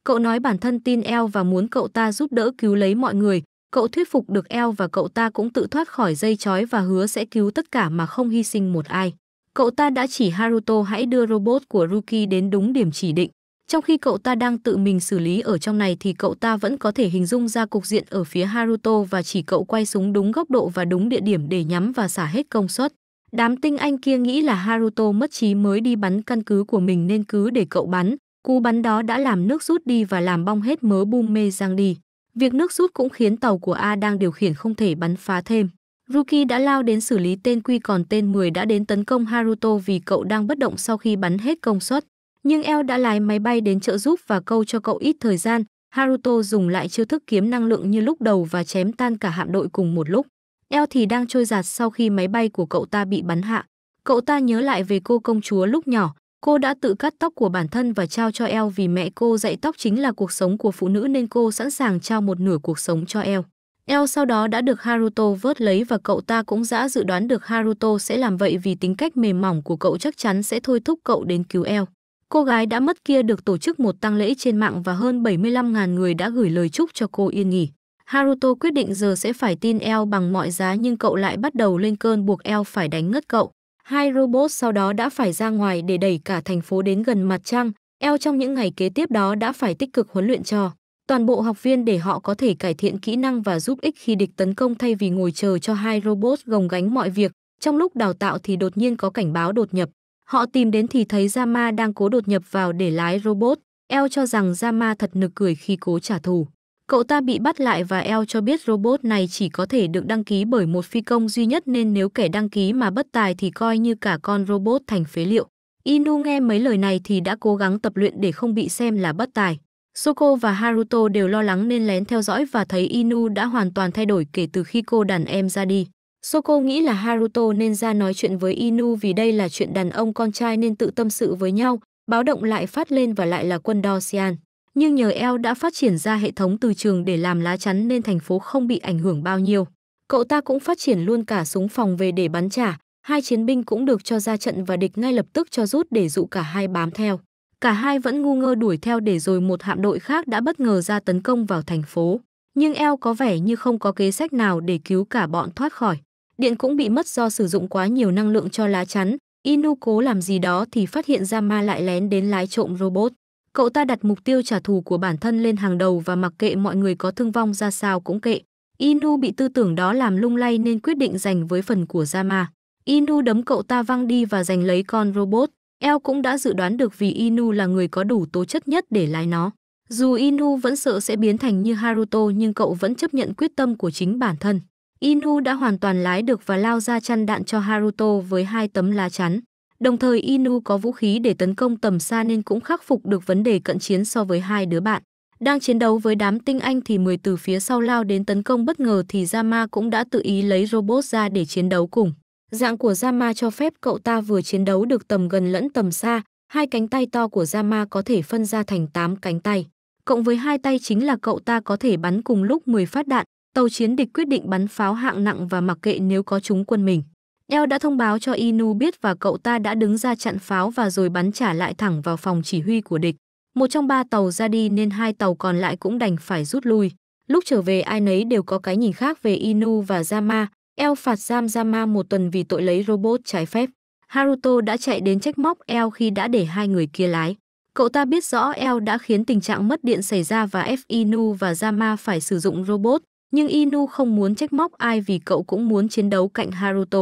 Cậu nói bản thân tin El và muốn cậu ta giúp đỡ cứu lấy mọi người. Cậu thuyết phục được El và cậu ta cũng tự thoát khỏi dây chói và hứa sẽ cứu tất cả mà không hy sinh một ai. Cậu ta đã chỉ Haruto hãy đưa robot của Ruki đến đúng điểm chỉ định. Trong khi cậu ta đang tự mình xử lý ở trong này thì cậu ta vẫn có thể hình dung ra cục diện ở phía Haruto và chỉ cậu quay súng đúng góc độ và đúng địa điểm để nhắm và xả hết công suất. Đám tinh anh kia nghĩ là Haruto mất trí mới đi bắn căn cứ của mình nên cứ để cậu bắn, Cú bắn đó đã làm nước rút đi và làm bong hết mớ bung mê giang đi. Việc nước rút cũng khiến tàu của A đang điều khiển không thể bắn phá thêm. Ruki đã lao đến xử lý tên Quy còn tên 10 đã đến tấn công Haruto vì cậu đang bất động sau khi bắn hết công suất. Nhưng El đã lái máy bay đến trợ giúp và câu cho cậu ít thời gian. Haruto dùng lại chiêu thức kiếm năng lượng như lúc đầu và chém tan cả hạm đội cùng một lúc. El thì đang trôi giạt sau khi máy bay của cậu ta bị bắn hạ. Cậu ta nhớ lại về cô công chúa lúc nhỏ, Cô đã tự cắt tóc của bản thân và trao cho El vì mẹ cô dạy tóc chính là cuộc sống của phụ nữ nên cô sẵn sàng trao một nửa cuộc sống cho El. El sau đó đã được Haruto vớt lấy và cậu ta cũng đã dự đoán được Haruto sẽ làm vậy vì tính cách mềm mỏng của cậu chắc chắn sẽ thôi thúc cậu đến cứu El. Cô gái đã mất kia được tổ chức một tang lễ trên mạng và hơn 75.000 người đã gửi lời chúc cho cô yên nghỉ. Haruto quyết định giờ sẽ phải tin El bằng mọi giá nhưng cậu lại bắt đầu lên cơn buộc El phải đánh ngất cậu. Hai robot sau đó đã phải ra ngoài để đẩy cả thành phố đến gần mặt trăng. Eo trong những ngày kế tiếp đó đã phải tích cực huấn luyện cho toàn bộ học viên để họ có thể cải thiện kỹ năng và giúp ích khi địch tấn công thay vì ngồi chờ cho hai robot gồng gánh mọi việc. Trong lúc đào tạo thì đột nhiên có cảnh báo đột nhập. Họ tìm đến thì thấy Rama đang cố đột nhập vào để lái robot. Eo cho rằng Rama thật nực cười khi cố trả thù. Cậu ta bị bắt lại và El cho biết robot này chỉ có thể được đăng ký bởi một phi công duy nhất nên nếu kẻ đăng ký mà bất tài thì coi như cả con robot thành phế liệu. Inu nghe mấy lời này thì đã cố gắng tập luyện để không bị xem là bất tài. Soko và Haruto đều lo lắng nên lén theo dõi và thấy Inu đã hoàn toàn thay đổi kể từ khi cô đàn em ra đi. Soko nghĩ là Haruto nên ra nói chuyện với Inu vì đây là chuyện đàn ông con trai nên tự tâm sự với nhau, báo động lại phát lên và lại là quân Dosian nhưng nhờ eo đã phát triển ra hệ thống từ trường để làm lá chắn nên thành phố không bị ảnh hưởng bao nhiêu. Cậu ta cũng phát triển luôn cả súng phòng về để bắn trả, hai chiến binh cũng được cho ra trận và địch ngay lập tức cho rút để dụ cả hai bám theo. Cả hai vẫn ngu ngơ đuổi theo để rồi một hạm đội khác đã bất ngờ ra tấn công vào thành phố. Nhưng eo có vẻ như không có kế sách nào để cứu cả bọn thoát khỏi. Điện cũng bị mất do sử dụng quá nhiều năng lượng cho lá chắn. Inu cố làm gì đó thì phát hiện ra ma lại lén đến lái trộm robot. Cậu ta đặt mục tiêu trả thù của bản thân lên hàng đầu và mặc kệ mọi người có thương vong ra sao cũng kệ. Inu bị tư tưởng đó làm lung lay nên quyết định giành với phần của Yama. Inu đấm cậu ta văng đi và giành lấy con robot. El cũng đã dự đoán được vì Inu là người có đủ tố chất nhất để lái nó. Dù Inu vẫn sợ sẽ biến thành như Haruto nhưng cậu vẫn chấp nhận quyết tâm của chính bản thân. Inu đã hoàn toàn lái được và lao ra chăn đạn cho Haruto với hai tấm lá chắn. Đồng thời Inu có vũ khí để tấn công tầm xa nên cũng khắc phục được vấn đề cận chiến so với hai đứa bạn. Đang chiến đấu với đám tinh anh thì 10 từ phía sau lao đến tấn công bất ngờ thì Zama cũng đã tự ý lấy robot ra để chiến đấu cùng. Dạng của Zama cho phép cậu ta vừa chiến đấu được tầm gần lẫn tầm xa, hai cánh tay to của Zama có thể phân ra thành 8 cánh tay. Cộng với hai tay chính là cậu ta có thể bắn cùng lúc 10 phát đạn, tàu chiến địch quyết định bắn pháo hạng nặng và mặc kệ nếu có chúng quân mình. El đã thông báo cho Inu biết và cậu ta đã đứng ra chặn pháo và rồi bắn trả lại thẳng vào phòng chỉ huy của địch. Một trong ba tàu ra đi nên hai tàu còn lại cũng đành phải rút lui. Lúc trở về ai nấy đều có cái nhìn khác về Inu và Yama. El phạt giam Yama một tuần vì tội lấy robot trái phép. Haruto đã chạy đến trách móc El khi đã để hai người kia lái. Cậu ta biết rõ El đã khiến tình trạng mất điện xảy ra và ép Inu và Yama phải sử dụng robot, nhưng Inu không muốn trách móc ai vì cậu cũng muốn chiến đấu cạnh Haruto.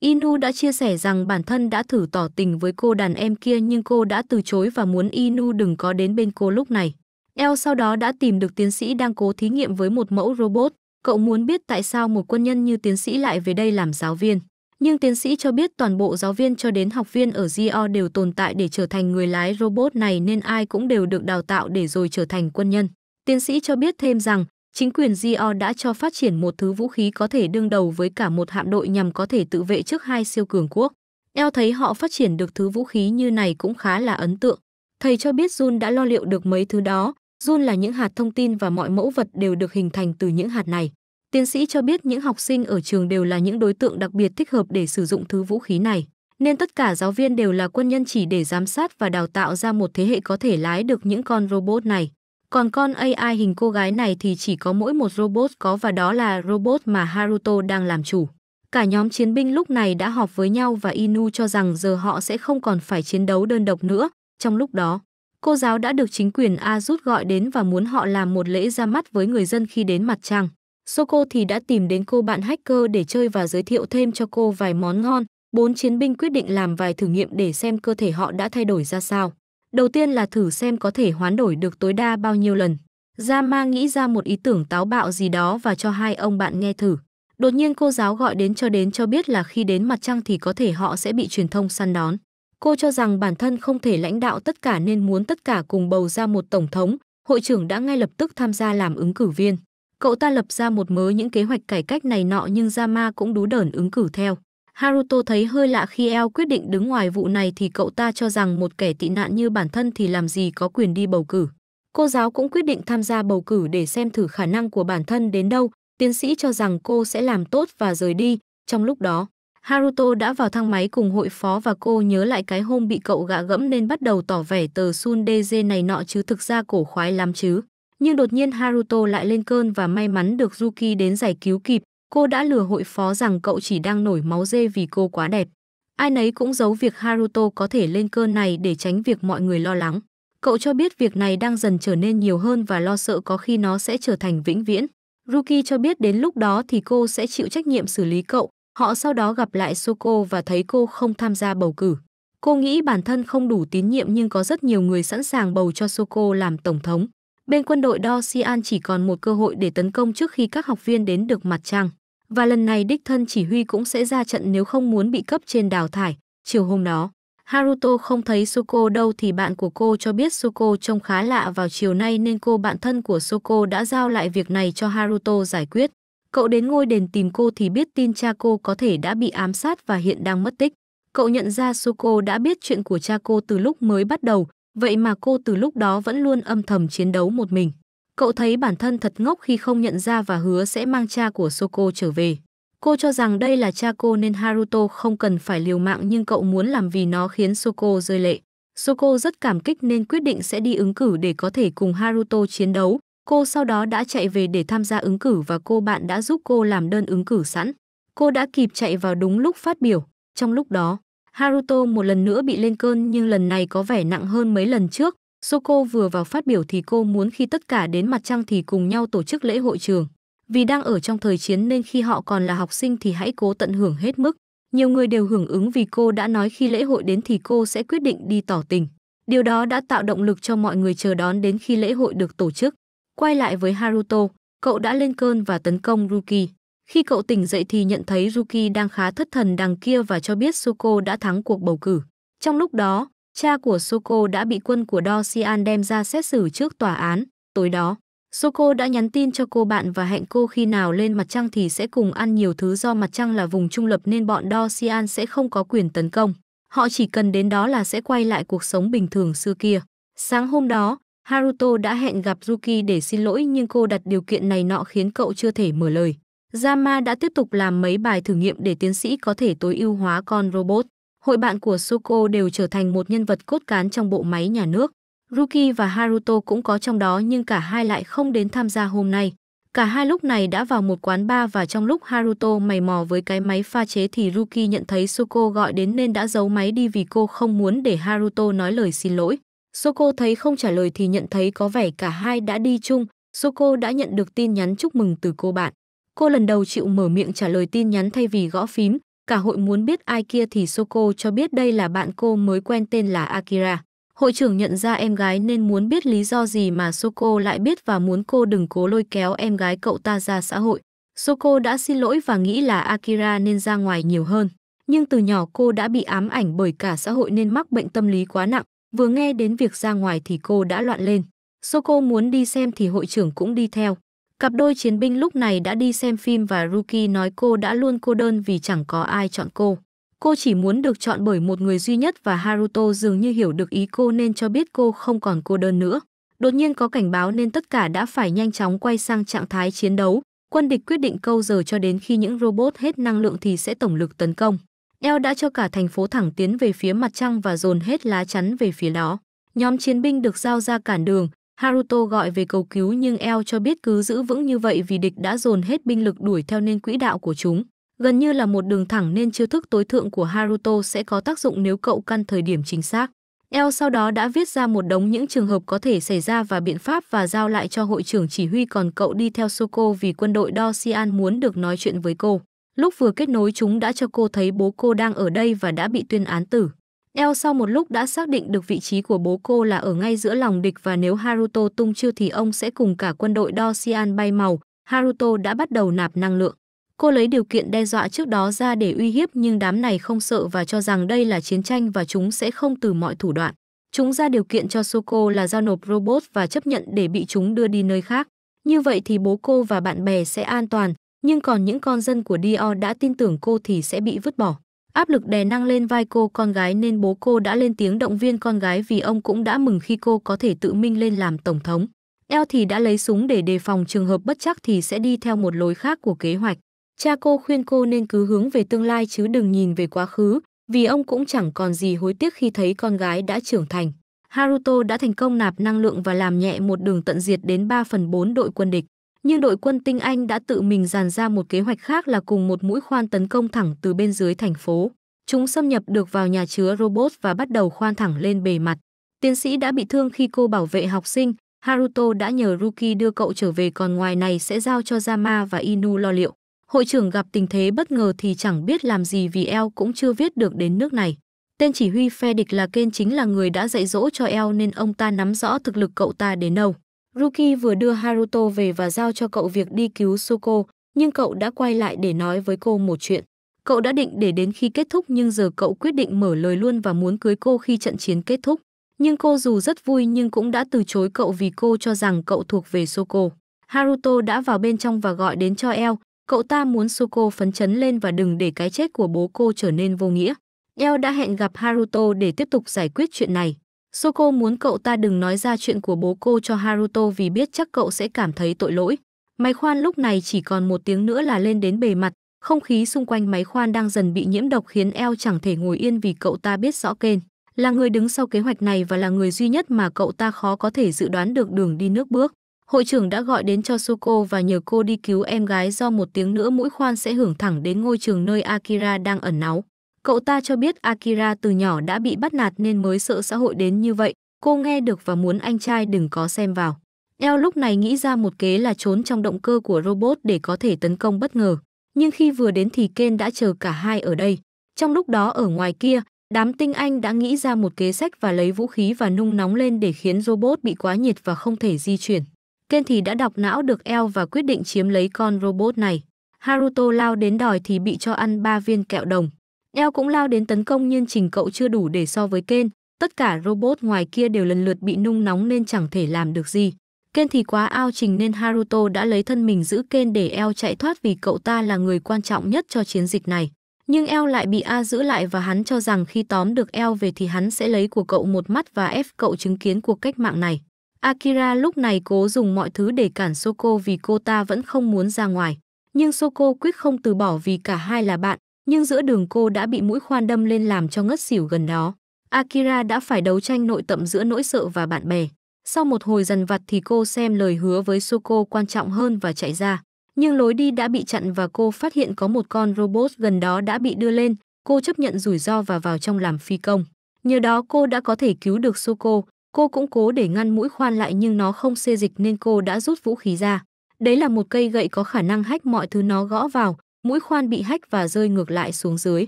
Inu đã chia sẻ rằng bản thân đã thử tỏ tình với cô đàn em kia nhưng cô đã từ chối và muốn Inu đừng có đến bên cô lúc này. El sau đó đã tìm được tiến sĩ đang cố thí nghiệm với một mẫu robot. Cậu muốn biết tại sao một quân nhân như tiến sĩ lại về đây làm giáo viên. Nhưng tiến sĩ cho biết toàn bộ giáo viên cho đến học viên ở Gio đều tồn tại để trở thành người lái robot này nên ai cũng đều được đào tạo để rồi trở thành quân nhân. Tiến sĩ cho biết thêm rằng chính quyền Gio đã cho phát triển một thứ vũ khí có thể đương đầu với cả một hạm đội nhằm có thể tự vệ trước hai siêu cường quốc. Eo thấy họ phát triển được thứ vũ khí như này cũng khá là ấn tượng. Thầy cho biết Jun đã lo liệu được mấy thứ đó. Jun là những hạt thông tin và mọi mẫu vật đều được hình thành từ những hạt này. Tiến sĩ cho biết những học sinh ở trường đều là những đối tượng đặc biệt thích hợp để sử dụng thứ vũ khí này, nên tất cả giáo viên đều là quân nhân chỉ để giám sát và đào tạo ra một thế hệ có thể lái được những con robot này. Còn con AI hình cô gái này thì chỉ có mỗi một robot có và đó là robot mà Haruto đang làm chủ. Cả nhóm chiến binh lúc này đã họp với nhau và Inu cho rằng giờ họ sẽ không còn phải chiến đấu đơn độc nữa. Trong lúc đó, cô giáo đã được chính quyền A rút gọi đến và muốn họ làm một lễ ra mắt với người dân khi đến mặt trăng. Soko thì đã tìm đến cô bạn hacker để chơi và giới thiệu thêm cho cô vài món ngon. Bốn chiến binh quyết định làm vài thử nghiệm để xem cơ thể họ đã thay đổi ra sao. Đầu tiên là thử xem có thể hoán đổi được tối đa bao nhiêu lần. Gia Ma nghĩ ra một ý tưởng táo bạo gì đó và cho hai ông bạn nghe thử. Đột nhiên cô giáo gọi đến cho đến cho biết là khi đến mặt trăng thì có thể họ sẽ bị truyền thông săn đón. Cô cho rằng bản thân không thể lãnh đạo tất cả nên muốn tất cả cùng bầu ra một tổng thống. Hội trưởng đã ngay lập tức tham gia làm ứng cử viên. Cậu ta lập ra một mớ những kế hoạch cải cách này nọ nhưng Gia Ma cũng đú đởn ứng cử theo. Haruto thấy hơi lạ khi El quyết định đứng ngoài vụ này thì cậu ta cho rằng một kẻ tị nạn như bản thân thì làm gì có quyền đi bầu cử. Cô giáo cũng quyết định tham gia bầu cử để xem thử khả năng của bản thân đến đâu. Tiến sĩ cho rằng cô sẽ làm tốt và rời đi. Trong lúc đó, Haruto đã vào thang máy cùng hội phó và cô nhớ lại cái hôm bị cậu gạ gẫm nên bắt đầu tỏ vẻ tờ Sun DZ này nọ chứ thực ra cổ khoái lắm chứ. Nhưng đột nhiên Haruto lại lên cơn và may mắn được Yuki đến giải cứu kịp, Cô đã lừa hội phó rằng cậu chỉ đang nổi máu dê vì cô quá đẹp. Ai nấy cũng giấu việc Haruto có thể lên cơn này để tránh việc mọi người lo lắng. Cậu cho biết việc này đang dần trở nên nhiều hơn và lo sợ có khi nó sẽ trở thành vĩnh viễn. Ruki cho biết đến lúc đó thì cô sẽ chịu trách nhiệm xử lý cậu. Họ sau đó gặp lại Soko và thấy cô không tham gia bầu cử. Cô nghĩ bản thân không đủ tín nhiệm nhưng có rất nhiều người sẵn sàng bầu cho Soko làm tổng thống bên quân đội Dosian chỉ còn một cơ hội để tấn công trước khi các học viên đến được mặt trăng. Và lần này đích thân chỉ huy cũng sẽ ra trận nếu không muốn bị cấp trên đào thải. Chiều hôm đó, Haruto không thấy Soko đâu thì bạn của cô cho biết Soko trông khá lạ vào chiều nay nên cô bạn thân của Soko đã giao lại việc này cho Haruto giải quyết. Cậu đến ngôi đền tìm cô thì biết tin cha cô có thể đã bị ám sát và hiện đang mất tích. Cậu nhận ra Soko đã biết chuyện của cha cô từ lúc mới bắt đầu, Vậy mà cô từ lúc đó vẫn luôn âm thầm chiến đấu một mình. Cậu thấy bản thân thật ngốc khi không nhận ra và hứa sẽ mang cha của Soko trở về. Cô cho rằng đây là cha cô nên Haruto không cần phải liều mạng nhưng cậu muốn làm vì nó khiến Soko rơi lệ. Soko rất cảm kích nên quyết định sẽ đi ứng cử để có thể cùng Haruto chiến đấu. Cô sau đó đã chạy về để tham gia ứng cử và cô bạn đã giúp cô làm đơn ứng cử sẵn. Cô đã kịp chạy vào đúng lúc phát biểu. Trong lúc đó, Haruto một lần nữa bị lên cơn nhưng lần này có vẻ nặng hơn mấy lần trước. Soko vừa vào phát biểu thì cô muốn khi tất cả đến mặt trăng thì cùng nhau tổ chức lễ hội trường. Vì đang ở trong thời chiến nên khi họ còn là học sinh thì hãy cố tận hưởng hết mức. Nhiều người đều hưởng ứng vì cô đã nói khi lễ hội đến thì cô sẽ quyết định đi tỏ tình. Điều đó đã tạo động lực cho mọi người chờ đón đến khi lễ hội được tổ chức. Quay lại với Haruto, cậu đã lên cơn và tấn công Ruki. Khi cậu tỉnh dậy thì nhận thấy Ruki đang khá thất thần đằng kia và cho biết Soko đã thắng cuộc bầu cử. Trong lúc đó, cha của Soko đã bị quân của Do Sian đem ra xét xử trước tòa án. Tối đó, Soko đã nhắn tin cho cô bạn và hẹn cô khi nào lên mặt trăng thì sẽ cùng ăn nhiều thứ do mặt trăng là vùng trung lập nên bọn Do Sian sẽ không có quyền tấn công. Họ chỉ cần đến đó là sẽ quay lại cuộc sống bình thường xưa kia. Sáng hôm đó, Haruto đã hẹn gặp Ruki để xin lỗi nhưng cô đặt điều kiện này nọ khiến cậu chưa thể mở lời. Jama đã tiếp tục làm mấy bài thử nghiệm để tiến sĩ có thể tối ưu hóa con robot. Hội bạn của Soko đều trở thành một nhân vật cốt cán trong bộ máy nhà nước. Ruki và Haruto cũng có trong đó nhưng cả hai lại không đến tham gia hôm nay. Cả hai lúc này đã vào một quán bar và trong lúc Haruto mày mò với cái máy pha chế thì Ruki nhận thấy Soko gọi đến nên đã giấu máy đi vì cô không muốn để Haruto nói lời xin lỗi. Soko thấy không trả lời thì nhận thấy có vẻ cả hai đã đi chung. Soko đã nhận được tin nhắn chúc mừng từ cô bạn. Cô lần đầu chịu mở miệng trả lời tin nhắn thay vì gõ phím, cả hội muốn biết ai kia thì Soko cho biết đây là bạn cô mới quen tên là Akira. Hội trưởng nhận ra em gái nên muốn biết lý do gì mà Soko lại biết và muốn cô đừng cố lôi kéo em gái cậu ta ra xã hội. Soko đã xin lỗi và nghĩ là Akira nên ra ngoài nhiều hơn. Nhưng từ nhỏ cô đã bị ám ảnh bởi cả xã hội nên mắc bệnh tâm lý quá nặng. Vừa nghe đến việc ra ngoài thì cô đã loạn lên. Soko muốn đi xem thì hội trưởng cũng đi theo. Cặp đôi chiến binh lúc này đã đi xem phim và Ruki nói cô đã luôn cô đơn vì chẳng có ai chọn cô. Cô chỉ muốn được chọn bởi một người duy nhất và Haruto dường như hiểu được ý cô nên cho biết cô không còn cô đơn nữa. Đột nhiên có cảnh báo nên tất cả đã phải nhanh chóng quay sang trạng thái chiến đấu. Quân địch quyết định câu giờ cho đến khi những robot hết năng lượng thì sẽ tổng lực tấn công. El đã cho cả thành phố thẳng tiến về phía mặt trăng và dồn hết lá chắn về phía đó. Nhóm chiến binh được giao ra cản đường, Haruto gọi về cầu cứu nhưng El cho biết cứ giữ vững như vậy vì địch đã dồn hết binh lực đuổi theo nên quỹ đạo của chúng. Gần như là một đường thẳng nên chiêu thức tối thượng của Haruto sẽ có tác dụng nếu cậu căn thời điểm chính xác. El sau đó đã viết ra một đống những trường hợp có thể xảy ra và biện pháp và giao lại cho hội trưởng chỉ huy còn cậu đi theo Soko vì quân đội Dosian muốn được nói chuyện với cô. Lúc vừa kết nối chúng đã cho cô thấy bố cô đang ở đây và đã bị tuyên án tử. El sau một lúc đã xác định được vị trí của bố cô là ở ngay giữa lòng địch và nếu Haruto tung chiêu thì ông sẽ cùng cả quân đội Docian bay màu. Haruto đã bắt đầu nạp năng lượng. Cô lấy điều kiện đe dọa trước đó ra để uy hiếp nhưng đám này không sợ và cho rằng đây là chiến tranh và chúng sẽ không từ mọi thủ đoạn. Chúng ra điều kiện cho Soko là giao nộp robot và chấp nhận để bị chúng đưa đi nơi khác. Như vậy thì bố cô và bạn bè sẽ an toàn, nhưng còn những con dân của Dio đã tin tưởng cô thì sẽ bị vứt bỏ. Áp lực đè nặng lên vai cô con gái nên bố cô đã lên tiếng động viên con gái vì ông cũng đã mừng khi cô có thể tự minh lên làm tổng thống. Eo thì đã lấy súng để đề phòng trường hợp bất chắc thì sẽ đi theo một lối khác của kế hoạch. Cha cô khuyên cô nên cứ hướng về tương lai chứ đừng nhìn về quá khứ, vì ông cũng chẳng còn gì hối tiếc khi thấy con gái đã trưởng thành. Haruto đã thành công nạp năng lượng và làm nhẹ một đường tận diệt đến 3 phần 4 đội quân địch nhưng đội quân tinh Anh đã tự mình dàn ra một kế hoạch khác là cùng một mũi khoan tấn công thẳng từ bên dưới thành phố. Chúng xâm nhập được vào nhà chứa robot và bắt đầu khoan thẳng lên bề mặt. Tiến sĩ đã bị thương khi cô bảo vệ học sinh, Haruto đã nhờ Ruki đưa cậu trở về còn ngoài này sẽ giao cho Yama và Inu lo liệu. Hội trưởng gặp tình thế bất ngờ thì chẳng biết làm gì vì El cũng chưa viết được đến nước này. Tên chỉ huy phe địch là Ken chính là người đã dạy dỗ cho El nên ông ta nắm rõ thực lực cậu ta đến đâu. Ruki vừa đưa Haruto về và giao cho cậu việc đi cứu Soko, nhưng cậu đã quay lại để nói với cô một chuyện. Cậu đã định để đến khi kết thúc nhưng giờ cậu quyết định mở lời luôn và muốn cưới cô khi trận chiến kết thúc. Nhưng cô dù rất vui nhưng cũng đã từ chối cậu vì cô cho rằng cậu thuộc về Soko. Haruto đã vào bên trong và gọi đến cho El. Cậu ta muốn Soko phấn chấn lên và đừng để cái chết của bố cô trở nên vô nghĩa. El đã hẹn gặp Haruto để tiếp tục giải quyết chuyện này. Soko muốn cậu ta đừng nói ra chuyện của bố cô cho Haruto vì biết chắc cậu sẽ cảm thấy tội lỗi. Máy khoan lúc này chỉ còn một tiếng nữa là lên đến bề mặt, không khí xung quanh máy khoan đang dần bị nhiễm độc khiến eo chẳng thể ngồi yên vì cậu ta biết rõ kênh. Là người đứng sau kế hoạch này và là người duy nhất mà cậu ta khó có thể dự đoán được đường đi nước bước. Hội trưởng đã gọi đến cho Soko và nhờ cô đi cứu em gái do một tiếng nữa mũi khoan sẽ hưởng thẳng đến ngôi trường nơi Akira đang ẩn náu. Cậu ta cho biết Akira từ nhỏ đã bị bắt nạt nên mới sợ xã hội đến như vậy. Cô nghe được và muốn anh trai đừng có xem vào. Eo lúc này nghĩ ra một kế là trốn trong động cơ của robot để có thể tấn công bất ngờ. Nhưng khi vừa đến thì Ken đã chờ cả hai ở đây. Trong lúc đó ở ngoài kia, đám tinh anh đã nghĩ ra một kế sách và lấy vũ khí và nung nóng lên để khiến robot bị quá nhiệt và không thể di chuyển. Ken thì đã đọc não được Eo và quyết định chiếm lấy con robot này. Haruto lao đến đòi thì bị cho ăn ba viên kẹo đồng. Eo cũng lao đến tấn công nhưng trình cậu chưa đủ để so với Ken. Tất cả robot ngoài kia đều lần lượt bị nung nóng nên chẳng thể làm được gì. Ken thì quá ao trình nên Haruto đã lấy thân mình giữ Ken để Eo chạy thoát vì cậu ta là người quan trọng nhất cho chiến dịch này. Nhưng Eo lại bị A giữ lại và hắn cho rằng khi tóm được Eo về thì hắn sẽ lấy của cậu một mắt và ép cậu chứng kiến cuộc cách mạng này. Akira lúc này cố dùng mọi thứ để cản Soko vì cô ta vẫn không muốn ra ngoài. Nhưng Soko quyết không từ bỏ vì cả hai là bạn, nhưng giữa đường cô đã bị mũi khoan đâm lên làm cho ngất xỉu gần đó. Akira đã phải đấu tranh nội tâm giữa nỗi sợ và bạn bè. Sau một hồi dằn vặt thì cô xem lời hứa với Soko quan trọng hơn và chạy ra. Nhưng lối đi đã bị chặn và cô phát hiện có một con robot gần đó đã bị đưa lên. Cô chấp nhận rủi ro và vào trong làm phi công. Nhờ đó cô đã có thể cứu được Soko. Cô cũng cố để ngăn mũi khoan lại nhưng nó không xê dịch nên cô đã rút vũ khí ra. Đấy là một cây gậy có khả năng hách mọi thứ nó gõ vào, mũi khoan bị hách và rơi ngược lại xuống dưới.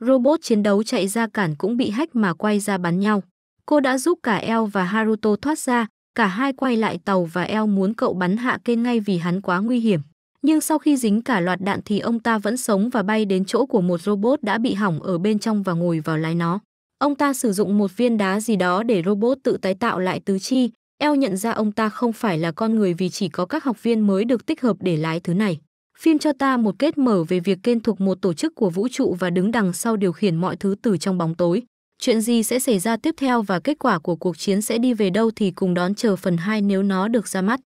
Robot chiến đấu chạy ra cản cũng bị hách mà quay ra bắn nhau. Cô đã giúp cả El và Haruto thoát ra, cả hai quay lại tàu và El muốn cậu bắn hạ kênh ngay vì hắn quá nguy hiểm. Nhưng sau khi dính cả loạt đạn thì ông ta vẫn sống và bay đến chỗ của một robot đã bị hỏng ở bên trong và ngồi vào lái nó. Ông ta sử dụng một viên đá gì đó để robot tự tái tạo lại tứ chi. El nhận ra ông ta không phải là con người vì chỉ có các học viên mới được tích hợp để lái thứ này phim cho ta một kết mở về việc kên thuộc một tổ chức của vũ trụ và đứng đằng sau điều khiển mọi thứ từ trong bóng tối. Chuyện gì sẽ xảy ra tiếp theo và kết quả của cuộc chiến sẽ đi về đâu thì cùng đón chờ phần 2 nếu nó được ra mắt.